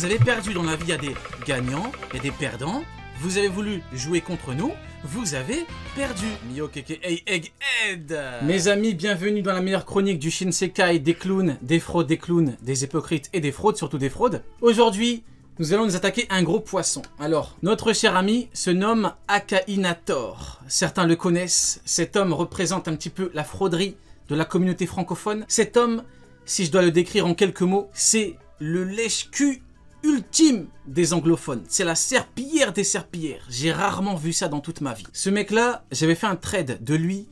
vous avez perdu. Dans la vie, à des gagnants, et des perdants. Vous avez voulu jouer contre nous, vous avez perdu. Mio Egghead Mes amis, bienvenue dans la meilleure chronique du Shinsekai des clowns, des fraudes, des clowns, des hypocrites et des fraudes, surtout des fraudes. Aujourd'hui, nous allons nous attaquer à un gros poisson. Alors, notre cher ami se nomme Akainator. Certains le connaissent, cet homme représente un petit peu la frauderie de la communauté francophone. Cet homme, si je dois le décrire en quelques mots, c'est le lèche-cul ultime des anglophones. C'est la serpillère des serpillères. J'ai rarement vu ça dans toute ma vie. Ce mec-là, j'avais fait un trade de lui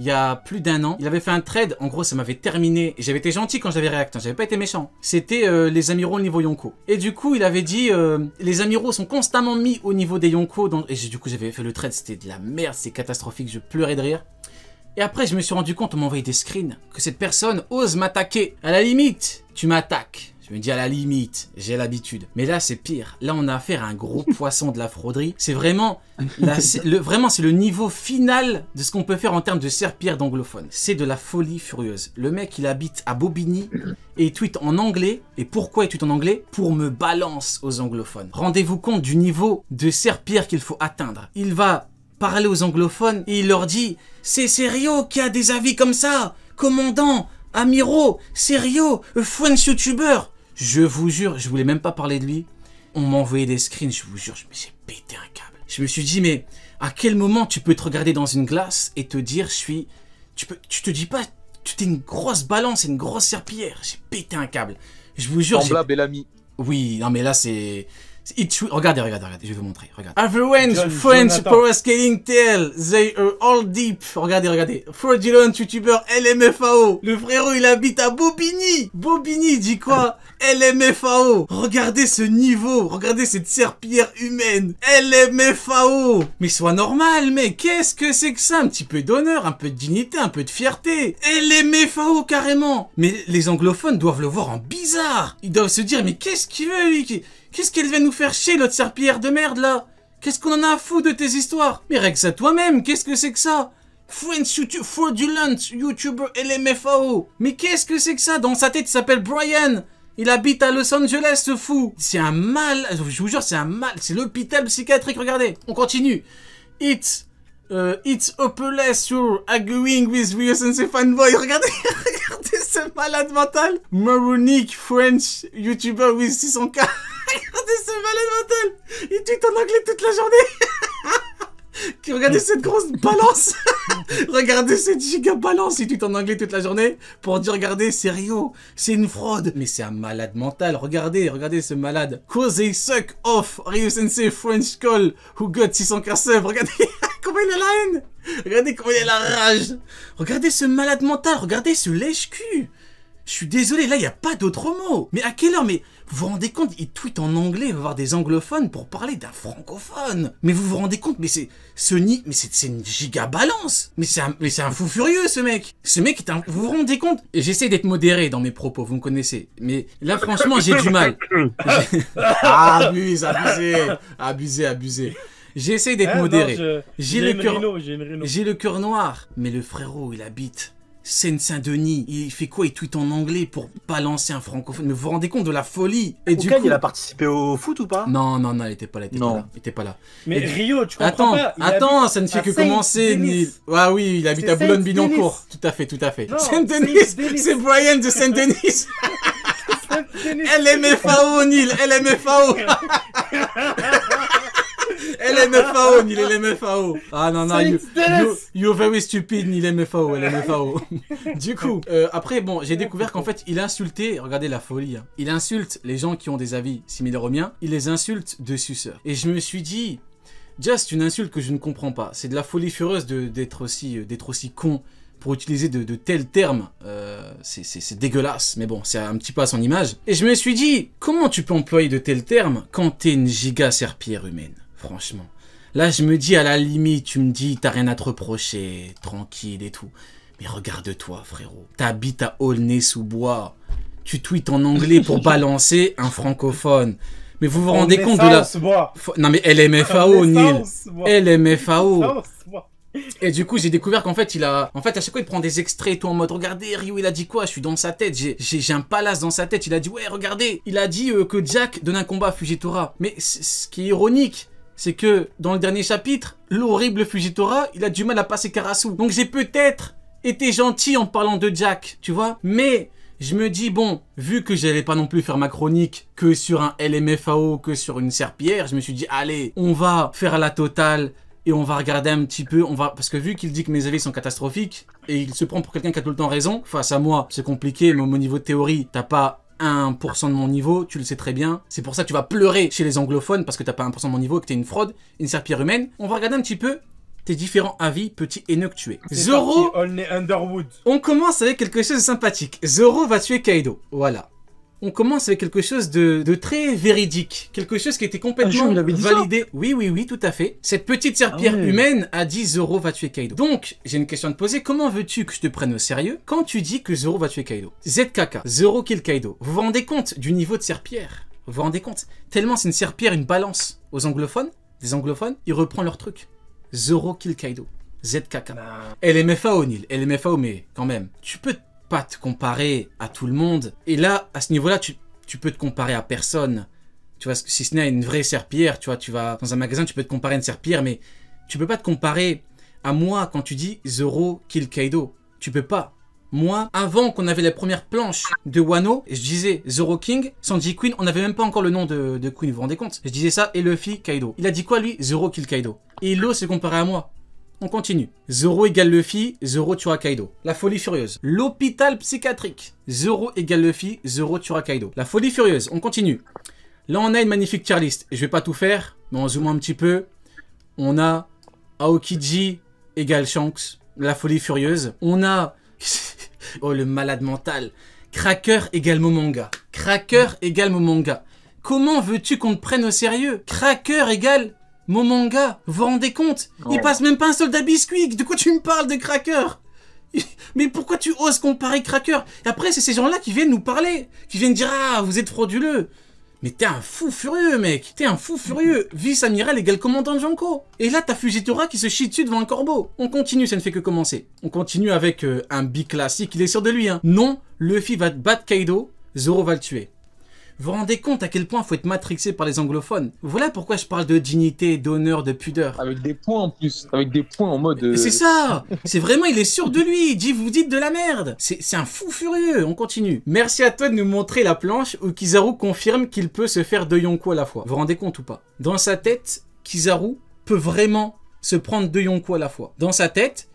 il y a plus d'un an. Il avait fait un trade, en gros ça m'avait terminé. J'avais été gentil quand j'avais réacté, hein. j'avais pas été méchant. C'était euh, les amiraux au niveau Yonko. Et du coup il avait dit, euh, les amiraux sont constamment mis au niveau des Yonko. Et du coup j'avais fait le trade, c'était de la merde, c'est catastrophique, je pleurais de rire. Et après je me suis rendu compte, on m'envoyait des screens, que cette personne ose m'attaquer. À la limite, tu m'attaques. Je me dis à la limite, j'ai l'habitude. Mais là, c'est pire. Là, on a affaire à un gros poisson de la frauderie. C'est vraiment, vraiment, c'est le niveau final de ce qu'on peut faire en termes de serpillère d'anglophone. C'est de la folie furieuse. Le mec, il habite à Bobigny mhm. et il tweet en anglais. Et pourquoi il tweet en anglais Pour me balance aux anglophones. Rendez-vous compte du niveau de serpillère qu'il faut atteindre. Il va parler aux anglophones et il leur dit C'est sérieux qui a des avis comme ça Commandant Amiro, sérieux, French YouTubeur je vous jure, je voulais même pas parler de lui. On m'a envoyé des screens, je vous jure, mais j'ai pété un câble. Je me suis dit, mais à quel moment tu peux te regarder dans une glace et te dire, je suis... Tu, peux, tu te dis pas, tu t'es une grosse balance et une grosse serpillière. J'ai pété un câble. Je vous jure. et Bellamy. Oui, non mais là c'est regardez, regardez, regardez, je vais vous montrer. Regardez. Average ah, French Power skating they are all deep. Regardez, regardez. Fraudulent YouTuber LMFAO. Le frérot, il habite à Bobigny. Bobigny, dit quoi LMFAO. Regardez ce niveau. Regardez cette serpillère humaine. LMFAO. Mais sois normal, mec. Qu'est-ce que c'est que ça Un petit peu d'honneur, un peu de dignité, un peu de fierté. LMFAO, carrément. Mais les anglophones doivent le voir en bizarre. Ils doivent se dire, mais qu'est-ce qu'il veut, lui Qu'est-ce qu'elle vient nous faire chier, notre serpillère de merde, là Qu'est-ce qu'on en a à foutre de tes histoires Mais règle ça toi-même, qu'est-ce que c'est que ça French YouTube fraudulent YouTuber LMFAO Mais qu'est-ce que c'est que ça Dans sa tête, il s'appelle Brian il habite à Los Angeles, ce fou C'est un mal, je vous jure, c'est un mal, c'est l'hôpital psychiatrique, regardez On continue It's, a euh, it's hopeless you're arguing with Wilson and fanboy, regardez, regardez ce malade mental Maronic French YouTuber with 600k regardez ce malade mental Il tweet en anglais toute la journée Regardez cette grosse balance Regardez cette giga balance Il tweet en anglais toute la journée pour dire regardez, c'est c'est une fraude Mais c'est un malade mental, regardez, regardez ce malade Cause suck off Rio Sensei French call who got 615 regardez comment il a la haine Regardez comment il a la rage Regardez ce malade mental, regardez ce lèche-cul je suis désolé, là, il n'y a pas d'autre mot. Mais à quelle heure Mais vous vous rendez compte, il tweet en anglais, il va voir des anglophones pour parler d'un francophone. Mais vous vous rendez compte, mais c'est Sony, mais c'est une giga balance. Mais c'est un, un fou furieux ce mec. Ce mec est un, vous vous rendez compte J'essaie d'être modéré dans mes propos, vous me connaissez. Mais là, franchement, j'ai du mal. Abuse, ah, abuse, abusé, abusé, abusé. J'essaie d'être eh, modéré. J'ai j'ai le cœur noir. Mais le frérot, il habite Seine-Saint-Denis, il fait quoi Il tweet en anglais pour balancer un francophone. Mais vous vous rendez compte de la folie Et du coup... il a participé au foot ou pas Non, non, non, il était pas là. non. Pas, il était pas là. Mais Rio, tu comprends attends, pas Attends, ça ne fait que commencer. Ni... Ah oui, il habite à Boulogne-Billancourt. Tout à fait, tout à fait. Saint-Denis, c'est Brian de Saint-Denis. LMFAO, Nil, LMFAO. LMFAO, ni L.M.F.A.O. Ah non, non, you, you're very stupid, ni l'MFAO, LMFAO. du coup, euh, après, bon, j'ai découvert qu'en fait, il insultait, regardez la folie, hein. il insulte les gens qui ont des avis similaires aux miens, il les insulte de suceur. Et je me suis dit, just une insulte que je ne comprends pas. C'est de la folie fureuse d'être aussi, euh, d'être aussi con pour utiliser de, tels termes. Euh, c'est dégueulasse, mais bon, c'est un petit peu à son image. Et je me suis dit, comment tu peux employer de tels termes quand t'es une giga serpillère humaine Franchement. Là, je me dis, à la limite, tu me dis, t'as rien à te reprocher, tranquille et tout. Mais regarde-toi, frérot. T'habites à Aulnay-sous-Bois. Tu tweets en anglais pour balancer un francophone. Mais vous vous rendez compte de la... Non mais LMFAO, Neil. LMFAO. Et du coup, j'ai découvert qu'en fait, il a. En fait, à chaque fois, il prend des extraits et tout en mode Regardez, Ryu, il a dit quoi Je suis dans sa tête. J'ai un palace dans sa tête. Il a dit Ouais, regardez. Il a dit euh, que Jack donne un combat à Fujitora. Mais ce qui est ironique, c'est que dans le dernier chapitre, l'horrible Fujitora, il a du mal à passer Karasu. Donc j'ai peut-être été gentil en parlant de Jack, tu vois. Mais je me dis, bon, vu que j'allais pas non plus faire ma chronique que sur un LMFAO, que sur une serpillère, je me suis dit, allez, on va faire la totale et on va regarder un petit peu, on va parce que vu qu'il dit que mes avis sont catastrophiques et il se prend pour quelqu'un qui a tout le temps raison, face à moi, c'est compliqué, mais au niveau de théorie, t'as pas 1% de mon niveau, tu le sais très bien. C'est pour ça que tu vas pleurer chez les anglophones parce que t'as pas 1% de mon niveau et que t'es une fraude, une serpillère humaine. On va regarder un petit peu tes différents avis, petit haineux que tu es. Zoro. Underwood. on commence avec quelque chose de sympathique. Zoro va tuer Kaido. Voilà on commence avec quelque chose de, très véridique, quelque chose qui était complètement ah, validé. Oui, oui, oui, tout à fait. Cette petite serpillère ah humaine à 10 euros va tuer Kaido. Donc, j'ai une question à te poser. Comment veux-tu que je te prenne au sérieux quand tu dis que Zoro va tuer Kaido ZKK, Zoro kill Kaido. Vous vous rendez compte du niveau de serpillère Vous vous rendez compte Tellement c'est une serpillère, une balance aux anglophones, des anglophones, ils reprennent leur truc. Zoro kill Kaido. ZKK. Bah. Neil. Elle est LMFA mais quand même. Tu peux te comparer à tout le monde. Et là, à ce niveau-là, tu, peux te comparer à personne. Tu vois, si ce n'est une vraie serpillère tu vois, tu vas dans un magasin, tu peux te comparer à une serpillère mais tu peux pas te comparer à moi quand tu dis Zoro kill Kaido. Tu peux pas. Moi, avant qu'on avait les premières planches de Wano, je disais Zoro King, Sanji Queen, on n'avait même pas encore le nom de, Queen, vous vous rendez compte Je disais ça, et Luffy, Kaido. Il a dit quoi lui Zoro kill Kaido. Et l'eau s'est comparé à moi. On continue. Zoro égale Luffy, Zoro tuera Kaido. La folie furieuse. L'hôpital psychiatrique. Zoro égale Luffy, Zoro tuera Kaido. La folie furieuse, on continue. Là, on a une magnifique tier list. Je vais pas tout faire, mais on zoome un petit peu. On a Aokiji égale Shanks. La folie furieuse. On a... oh, le malade mental. Cracker égale Momonga. Cracker égale Momonga. Comment veux-tu qu'on te prenne au sérieux Cracker égale mon manga, vous vous rendez compte Il passe même pas un soldat biscuit De quoi tu me parles de Cracker mais pourquoi tu oses comparer Cracker Et après, c'est ces gens-là qui viennent nous parler, qui viennent dire Ah, vous êtes frauduleux. Mais t'es un fou furieux, mec T'es un fou furieux Vice-amiral égale commandant Janko Et là, t'as Fujitora qui se chie dessus devant un corbeau On continue, ça ne fait que commencer. On continue avec euh, un bi classique, il est sûr de lui, hein. Non, Luffy va battre Kaido, Zoro va le tuer. Vous vous rendez compte à quel point faut être matrixé par les anglophones. Voilà pourquoi je parle de dignité, d'honneur, de pudeur. Avec des points en plus, avec des points en mode. C'est euh, ça. c'est vraiment, il est sûr de lui. Dit, vous dites de la merde. C'est un fou furieux. On continue. Merci à toi de nous montrer la planche où Kizaru confirme qu'il peut se faire deux Yonko à la fois. Vous vous rendez compte ou pas Dans sa tête, Kizaru peut vraiment se prendre deux Yonko à la fois. Dans sa tête,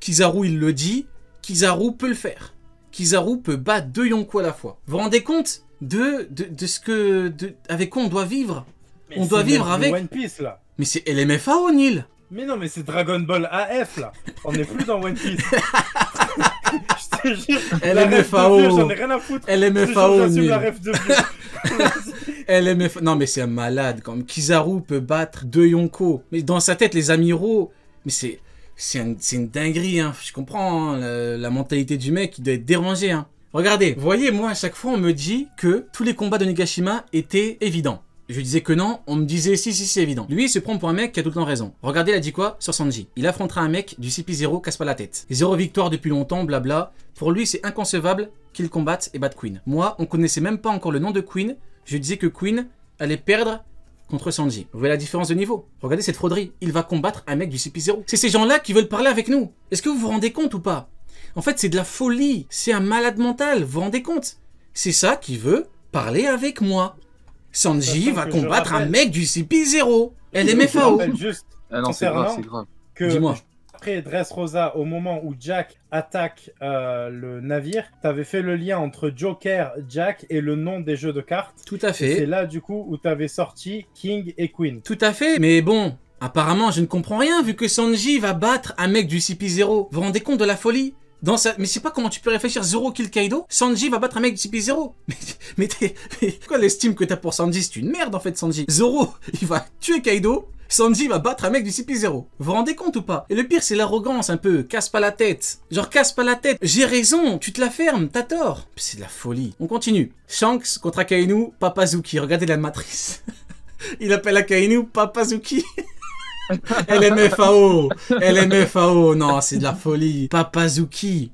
Kizaru, il le dit, Kizaru peut le faire. Kizaru peut battre deux Yonko à la fois. Vous vous rendez compte de, de, ce que. avec quoi on doit vivre. on doit vivre avec. One Piece là. Mais c'est LMFAO, nil Mais non, mais c'est Dragon Ball AF là. On n'est plus dans One Piece. je te jure. LMFAO. LMFAO. Non mais c'est un malade quand même. Kizaru peut battre deux Yonko. Mais dans sa tête, les amiraux... Mais c'est... C'est une dinguerie, hein. Je comprends hein, la... mentalité du mec, il doit être dérangé, hein. Regardez, vous voyez, moi à chaque fois on me dit que tous les combats de Nigashima étaient évidents. Je disais que non, on me disait si si c'est évident. Lui il se prend pour un mec qui a tout le temps raison. Regardez il a dit quoi sur Sanji. Il affrontera un mec du CP0 casse pas la tête. Zéro victoire depuis longtemps, blabla. Pour lui c'est inconcevable qu'il combatte et batte Queen. Moi on connaissait même pas encore le nom de Queen. Je disais que Queen allait perdre contre Sanji. Vous voyez la différence de niveau Regardez cette frauderie. Il va combattre un mec du CP0. C'est ces gens là qui veulent parler avec nous. Est-ce que vous vous rendez compte ou pas en fait, c'est de la folie. C'est un malade mental. Vous vous rendez compte C'est ça qui veut parler avec moi. Sanji va combattre un mec du CP0. LMFAO. Juste ah non, c'est grave, c'est grave. Dis-moi. Après Dressrosa, au moment où Jack attaque euh, le navire, t'avais fait le lien entre Joker, Jack et le nom des jeux de cartes. Tout à fait. C'est là du coup où t'avais sorti King et Queen. Tout à fait, mais bon, Apparemment, je ne comprends rien vu que Sanji va battre un mec du CP0. Vous vous rendez compte de la folie dans Mais je sais pas comment tu peux réfléchir, Zoro kill Kaido, Sanji va battre un mec du CP0. Mais, t'es... mais quoi l'estime que t'as pour Sanji C'est une merde en fait Sanji. Zoro, il va tuer Kaido, Sanji va battre un mec du CP0. Vous vous rendez compte ou pas Et le pire, c'est l'arrogance un peu. Casse pas la tête. Genre, casse pas la tête. J'ai raison, tu te la fermes, t'as tort. C'est de la folie. On continue. Shanks contre Akainu, Papazuki. Regardez la matrice. Il appelle Akainu Papazuki. LMFAO LMFAO Non, c'est de la folie. Papazuki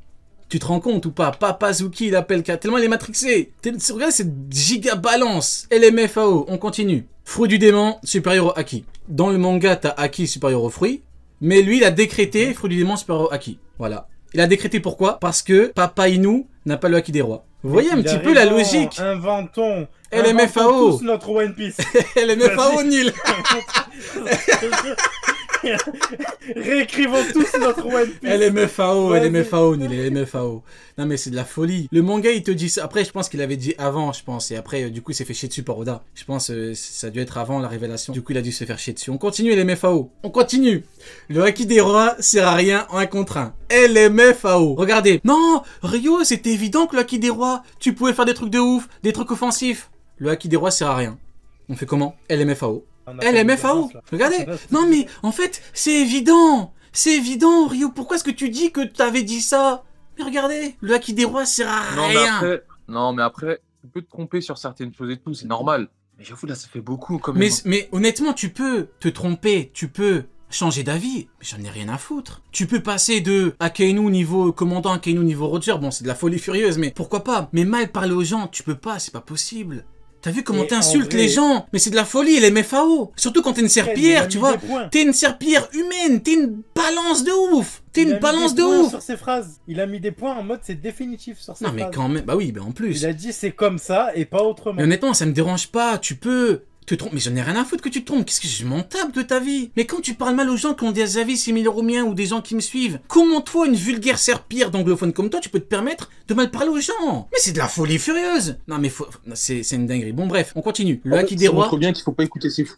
tu te rends compte ou pas Papazuki, il appelle tellement il est matrixé. Regarde cette giga balance. LMFAO, on continue. Fruit du démon, supérieur au Aki Dans le manga, t'as Aki supérieur au fruit. Mais lui, il a décrété fruit du démon supérieur au Haki. Voilà. Il a décrété pourquoi Parce que Papa Inu n'a pas le Haki des rois. Vous voyez un petit peu la logique. Inventons. LMFAO. Inventons tous notre One Piece. LMFAO nul. Réécrivons tous notre One Piece. LMFAO, LMFAO, il est LMFAO. Non, mais c'est de la folie. Le manga, il te dit ça. Après, je pense qu'il avait dit avant, je pense. Et après, euh, du coup, il s'est fait chier dessus par Oda. Je pense que euh, ça a dû être avant la révélation. Du coup, il a dû se faire chier dessus. On continue, LMFAO. On continue. Le Haki des Rois sert à rien en un contre 1. LMFAO. Regardez. Non, Rio, C'est évident que le Haki des Rois, tu pouvais faire des trucs de ouf, des trucs offensifs. Le Haki des Rois sert à rien. On fait comment LMFAO. LMFAO eh, Regardez ah, Non mais, en fait, c'est évident C'est évident, Rio Pourquoi est-ce que tu dis que t'avais dit ça Mais regardez, le acquis des rois sert non, rien mais après, Non mais après, tu peux te tromper sur certaines choses et tout, c'est normal. Mais j'avoue, là, ça fait beaucoup comme. Mais, mais honnêtement, tu peux te tromper, tu peux changer d'avis, mais j'en ai rien à foutre. Tu peux passer de Akainu niveau commandant, Akainu niveau Roger, bon c'est de la folie furieuse, mais pourquoi pas Mais mal parler aux gens, tu peux pas, c'est pas possible. T'as vu comment t'insultes les gens Mais c'est de la folie, les MFAO Surtout quand t'es une serpillère, tu vois. T'es une serpillère humaine, t'es une balance de ouf T'es une balance de ouf sur ses phrases. Il a mis des points en mode c'est définitif sur ses phrases. Non mais quand même, bah oui, bah en plus. Il a dit c'est comme ça et pas autrement. Mais honnêtement, ça me dérange pas, tu peux te trompes mais j'en ai rien à foutre que tu te trompes. Qu'est-ce que je m'en tape de ta vie Mais quand tu parles mal aux gens qui ont des avis similaires aux miens ou des gens qui me suivent, comment toi, une vulgaire serpillère d'anglophone comme toi, tu peux te permettre de mal parler aux gens Mais c'est de la folie furieuse Non mais faut... c'est une dinguerie. Bon bref, on continue. Le haki des rois. bien qu'il faut pas écouter ces fous.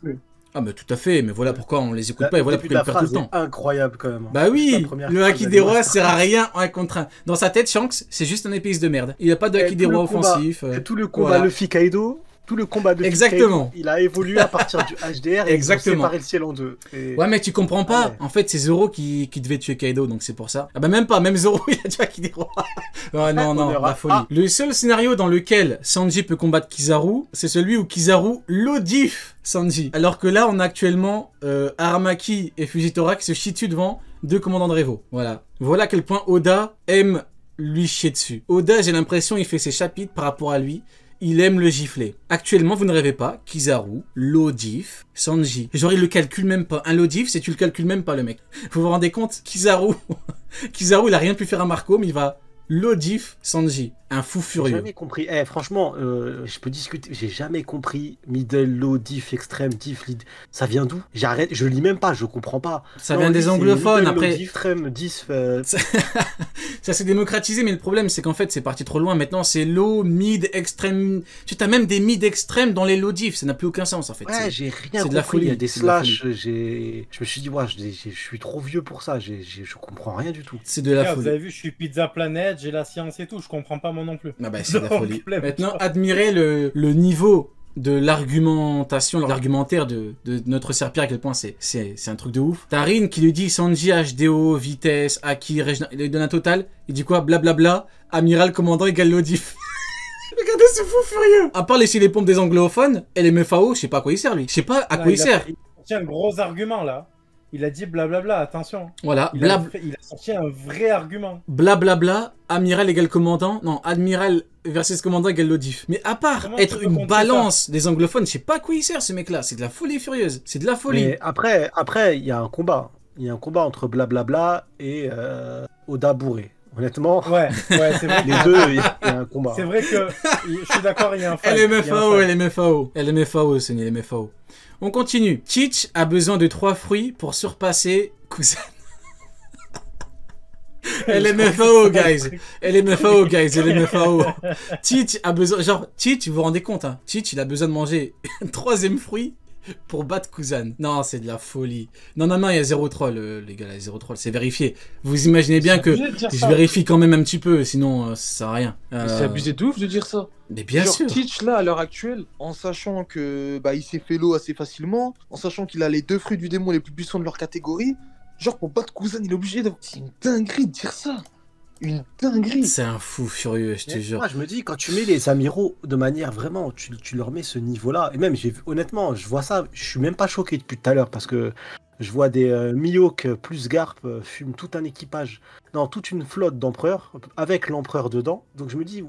Ah bah tout à fait, mais voilà pourquoi on les écoute pas et voilà pourquoi ils perdent tout le temps. Incroyable quand même. Bah oui, le haki des rois sert à rien en un contre Dans sa tête, Shanks, c'est juste un épice de merde. Il n'y a pas de haki des rois offensif. Euh, tout le combat le Fikaido, tout le combat de Exactement. il a évolué à partir du HDR et Exactement. séparé le ciel en deux. Ouais, mais tu comprends pas. En fait, c'est Zoro qui, devait tuer Kaido, donc c'est pour ça. Ah bah même pas, même Zoro, il a déjà qui Roi. Ouais ah, bah, non, non, la folie. Ah. Le seul scénario dans lequel Sanji peut combattre Kizaru, c'est celui où Kizaru l'audif Sanji. Alors que là, on a actuellement euh, Aramaki et Fujitora qui se situent devant deux commandants de Revo. Voilà. Voilà à quel point Oda aime lui chier dessus. Oda, j'ai l'impression, il fait ses chapitres par rapport à lui il aime le gifler. Actuellement, vous ne rêvez pas, Kizaru, Lodif, Sanji. Genre, il le calcule même pas. Un Lodif, c'est tu le calcules même pas, le mec. Vous vous rendez compte Kizaru. Kizaru, il a rien pu faire à Marco, mais il va Lodif, Sanji un fou furieux. J'ai jamais compris. Eh, franchement, euh, je peux discuter. J'ai jamais compris middle, low, diff, extrême, diff, lead. Ça vient d'où J'arrête. Je lis même pas. Je comprends pas. Ça vient des anglophones. après, diff, extrême, diff. Euh. Ça, s'est démocratisé, mais le problème, c'est qu'en fait, c'est parti trop loin. Maintenant, c'est low, mid, extrême. Tu as même des mid extrêmes dans les low diff. Ça n'a plus aucun sens en fait. Ouais, j'ai rien. C'est de la folie. Il y a des slash. J'ai. Je me suis dit, ouais, je suis trop vieux pour ça. je comprends rien du tout. C'est de la folie. Vous avez vu, je suis Pizza Planète. J'ai la science et tout. Je comprends pas mon non plus. Ah bah, c'est la folie. Maintenant, admirez le, le niveau de l'argumentation, l'argumentaire de, de, notre Serpillard, à quel point c'est, un truc de ouf. Tarine qui lui dit Sanji, HDO, vitesse, Aki, Regina, il donne un total. Il dit quoi Blablabla, amiral, commandant égal l'audif. Regardez ce fou furieux À part laisser les pompes des anglophones et les MFAO, je sais pas à quoi ils sert lui. Je sais pas à quoi il, sert. un gros argument là il a dit blablabla, attention. Voilà, il, a il, a sorti un vrai argument. Blablabla, amiral égale commandant, non, admiral versus commandant égale lodif. Mais à part être une balance des anglophones, je sais pas à quoi il sert ce mec-là, c'est de la folie furieuse, c'est de la folie. après, après, il y a un combat. Il y a un combat entre blablabla et euh, Oda bourré honnêtement. les deux, il y a un combat. C'est vrai que je suis d'accord, il y a un fight. LMFAO, LMFAO, LMFAO, c'est une LMFAO. On continue. Teach a besoin de trois fruits pour surpasser Cousin. est LMFAO, guys. Elle LMFAO, guys. LMFAO. Titch a besoin. Genre, Titch, vous vous rendez compte, hein. Titch, il a besoin de manger un troisième fruit pour battre Cousin, Non, c'est de la folie. Non, non, non, il y a zéro troll, euh, les gars, il y zéro troll, c'est vérifié. Vous imaginez bien que je vérifie quand même un petit peu, sinon euh, ça sert à rien. C'est euh, abusé de ouf de dire ça. Mais bien sûr. Teach là à l'heure actuelle, en sachant que bah il s'est fait l'eau assez facilement, en sachant qu'il a les deux fruits du démon les plus puissants de leur catégorie. Genre pour battre Cousin il est obligé de. C'est une dinguerie de dire ça une dinguerie. C'est un fou furieux, je te jure. Moi, je me dis, quand tu mets les Amiraux de manière vraiment, tu, leur mets ce niveau-là. Et même, honnêtement, je vois ça, je suis même pas choqué depuis tout à l'heure parce que je vois des euh, Miyok plus Garp euh, fument tout un équipage, non, toute une flotte d'empereurs avec l'empereur dedans. Donc je me dis,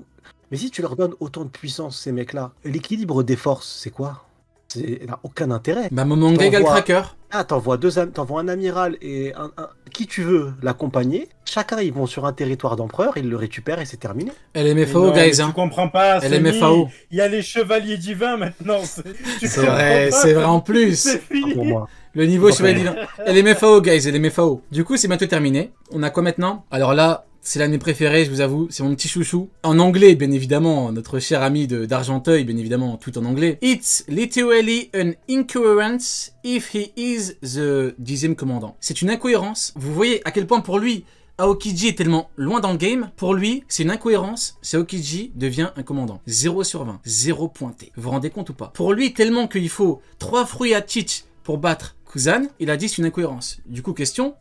mais si tu leur donnes autant de puissance, ces mecs-là, l'équilibre des forces, c'est quoi C'est n'a aucun intérêt. Bah, égale tracker. Ah, t'envoies deux, un amiral et un, qui tu veux l'accompagner. Chacun, ils vont sur un territoire d'empereur, ils le récupèrent et c'est terminé. Elle est guys. Hein. Tu comprends pas. MFAO. Il y a les chevaliers divins maintenant. C'est vrai, c'est vrai en plus. Ah, pour moi. Le niveau chevalier divin. LMFAO, guys, LMFAO. Du coup, c'est bientôt terminé. On a quoi maintenant Alors là, c'est l'année préférée, je vous avoue. C'est mon petit chouchou. En anglais, bien évidemment, notre cher ami d'Argenteuil, bien évidemment, tout en anglais. It's literally an incoherence if he is the dixième commandant. C'est une incohérence. Vous voyez à quel point pour lui, Aokiji est tellement loin dans le game, pour lui, c'est une incohérence, c'est Aokiji devient un commandant. 0 sur 20, 0 pointé. Vous vous rendez compte ou pas Pour lui, tellement qu'il faut 3 fruits à Tich pour battre Kuzan, il a dit c'est une incohérence. Du coup, question,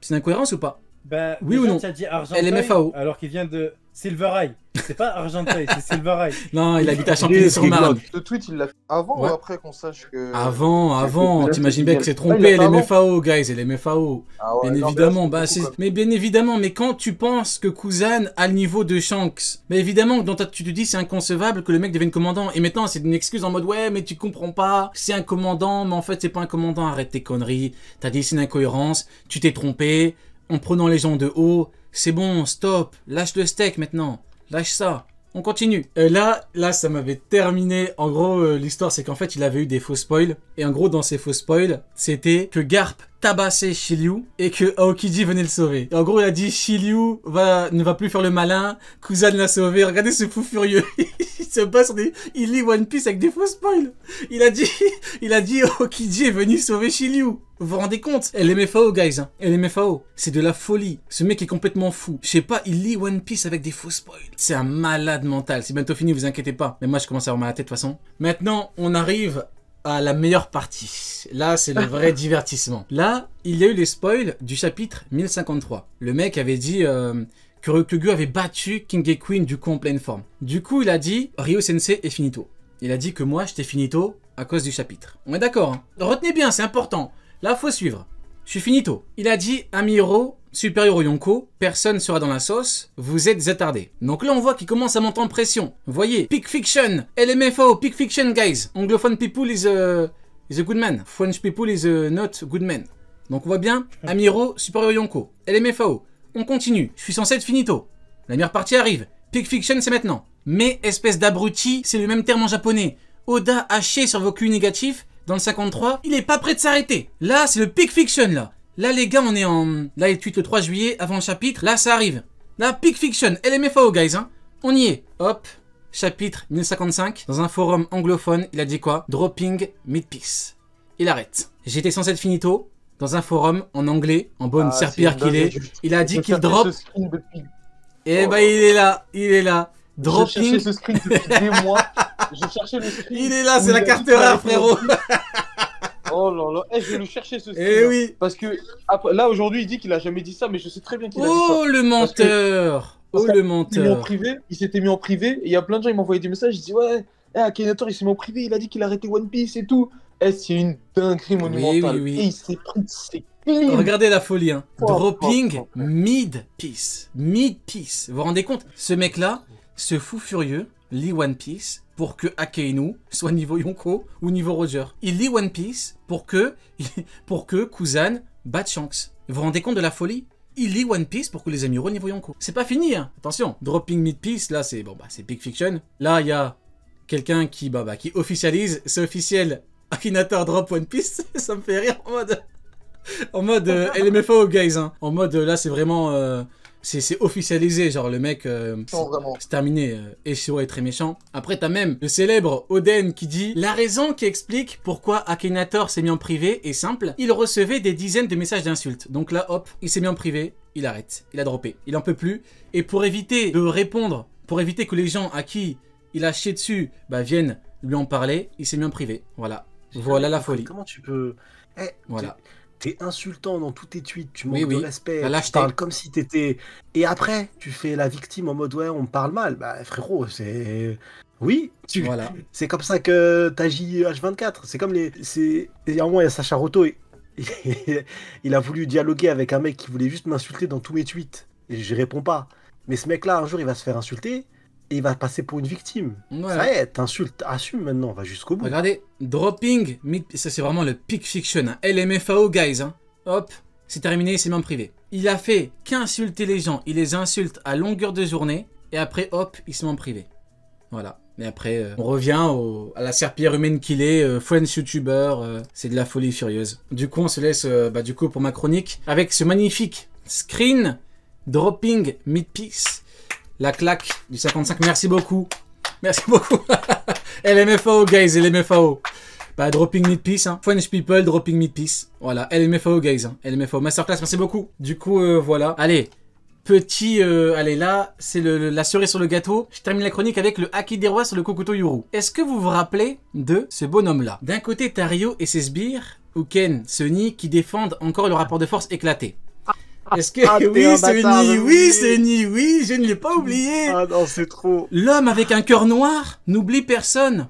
c'est une incohérence ou pas bah, oui ou non dit LMFAO. Alors qu'il vient de Silver C'est pas Argenteuil, c'est Silver Non, il habite à Champigny-sur-Marne. Le tweet, il l'a fait avant ou après qu'on sache que. Avant, avant. T'imagines bien que c'est trompé. Les MFAO, guys, les MFAO. Ah bien évidemment. Bah, mais bien évidemment, mais quand tu penses que Kuzan a le niveau de Shanks, mais évidemment, dans tu te dis c'est inconcevable que le mec devienne commandant. Et maintenant, c'est une excuse en mode ouais, mais tu comprends pas. C'est un commandant, mais en fait, c'est pas un commandant. Arrête tes conneries. T'as dit c'est une incohérence. Tu t'es trompé en prenant les gens de haut. C'est bon, stop, lâche le steak maintenant, lâche ça. On continue. Et là, là, ça m'avait terminé. En gros, euh, l'histoire, c'est qu'en fait, il avait eu des faux spoils. Et en gros, dans ces faux spoils, c'était que Garp tabassé Shiryu et que Aokiji venait le sauver. En gros, il a dit Shiryu va, ne va plus faire le malin, Kuzan l'a sauvé. Regardez ce fou furieux. il se passe des... Il lit One Piece avec des faux spoils. Il a dit, il a dit Aokiji est venu sauver Shiryu. Vous vous rendez compte Elle est FAO, guys. Hein. Elle est FAO. C'est de la folie. Ce mec est complètement fou. Je sais pas, il lit One Piece avec des faux spoils. C'est un malade mental. C'est bientôt fini, vous inquiétez pas. Mais moi, je commence à avoir mal à la tête de toute façon. Maintenant, on arrive à la meilleure partie. Là, c'est le vrai divertissement. Là, il y a eu les spoils du chapitre 1053. Le mec avait dit euh, que Rukugu avait battu King et Queen du coup en pleine forme. Du coup, il a dit Ryo Sensei est finito. Il a dit que moi, j'étais finito à cause du chapitre. On est d'accord. Hein. Retenez bien, c'est important. Là, faut suivre. Je suis finito. Il a dit Amiro supérieur au Yonko, personne sera dans la sauce, vous êtes attardé. Donc là on voit qu'il commence à monter en pression. Voyez, Peak Fiction, LMFO, Peak Fiction guys, anglophone people is a, good man, French people is a not good man. Donc on voit bien, Amiro, supérieur Yonko, LMFAO, on continue, je suis censé être finito. La meilleure partie arrive, Peak Fiction c'est maintenant. Mais espèce d'abruti, c'est le même terme en japonais. Oda haché sur vos culs négatifs, dans le 53, il est pas prêt de s'arrêter. Là, c'est le Peak Fiction là. Là, les gars, on est en... Là, il tweet le 3 juillet, avant le chapitre. Là, ça arrive. La Peak Fiction, LMFAO, guys. Hein. On y est. Hop. Chapitre 1055. Dans un forum anglophone, il a dit quoi Dropping mid-piece. Il arrête. J'étais censé être finito. Dans un forum en anglais, en bonne ah, serpillère qu'il est, il a dit qu'il drop. Et eh bah ben, il est là, il est là. Dropping. screen depuis Il est là, c'est la carte rare, frérot. Oh là là, eh, je vais le chercher ce Eh hein. oui. Parce que là aujourd'hui, il dit qu'il a jamais dit ça, mais je sais très bien qu'il a dit oh, ça. Oh le menteur Oh le menteur il, privé, il s'était mis en privé, il y a plein de gens, qui m'envoyaient des messages, ils disaient Ouais, eh, il s'est mis en privé, il a dit qu'il arrêtait One Piece et tout. Eh, c'est une dinguerie monumentale. Oui, oui, Regardez la folie, hein. Dropping mid-piece. Mid-piece. Vous vous rendez compte Ce mec-là, ce fou furieux, lit One Piece, pour que Akeinu soit niveau Yonko ou niveau Roger. Il lit One Piece pour que, pour que Kuzan bat Shanks. Vous vous rendez compte de la folie il lit One Piece pour que les amiraux niveau Yonko. C'est pas fini, hein. Attention, Dropping Mid Piece, là, c'est bon, bah, c'est Big Fiction. Là, il y a quelqu'un qui, bah, bah, qui officialise, c'est officiel, Akinator drop One Piece, ça me fait rire en mode. En mode euh, LMFO, guys, hein. En mode, euh, là, c'est vraiment. Euh, c'est officialisé, genre le mec, euh, c'est terminé, et euh, Eshiro est très méchant. Après, t'as même le célèbre Oden qui dit « La raison qui explique pourquoi Akinator s'est mis en privé est simple, il recevait des dizaines de messages d'insultes. » Donc là, hop, il s'est mis en privé, il arrête, il a droppé, il en peut plus. Et pour éviter de répondre, pour éviter que les gens à qui il a chié dessus, bah, viennent lui en parler, il s'est mis en privé. Voilà, voilà la folie. Comment tu peux... Eh, voilà t'es insultant dans tous tes tweets, tu manques de respect, tu parles comme si t'étais. Et après, tu fais la victime en mode ouais, on me parle mal. Bah frérot, c'est. Oui, tu... voilà. c'est comme ça que t'agis H24. C'est comme les. C'est... Il y a un moment, il y a Sacha Roto et. il a voulu dialoguer avec un mec qui voulait juste m'insulter dans tous mes tweets. Et je réponds pas. Mais ce mec-là, un jour, il va se faire insulter il va passer pour une victime. Ça t'insultes, assume maintenant, on va jusqu'au bout. Regardez, dropping, ça c'est vraiment le peak fiction, hein. LMFAO guys, hein. hop, c'est terminé, c'est même privé. Il a fait qu'insulter les gens, il les insulte à longueur de journée, et après hop, se met en privé. Voilà. Mais après, euh, on revient à la serpillère humaine qu'il est, euh, YouTuber, euh, c'est de la folie furieuse. Du coup, on se laisse, euh, bah, du coup, pour ma chronique, avec ce magnifique screen dropping mid-piece la claque du 55. Merci beaucoup. Merci beaucoup. LMFAO, guys. LMFAO. Bah, dropping Meat piece. Hein. French people, dropping Meat piece. Voilà. LMFAO, guys. Hein. LMFAO. Masterclass. Merci beaucoup. Du coup, euh, voilà. Allez. Petit, euh, allez là, c'est le, la cerise sur le gâteau. Je termine la chronique avec le Haki des rois sur le Kokuto Yuru. Est-ce que vous vous rappelez de ce bonhomme-là D'un côté, Tario et ses sbires, ou Ken, Sony, qui défendent encore le rapport de force éclaté. Ah, Est-ce que ah, oui, c'est ni oui, c'est ni oui, je ne l'ai pas oublié. Ah non, c'est trop. L'homme avec un cœur noir n'oublie personne.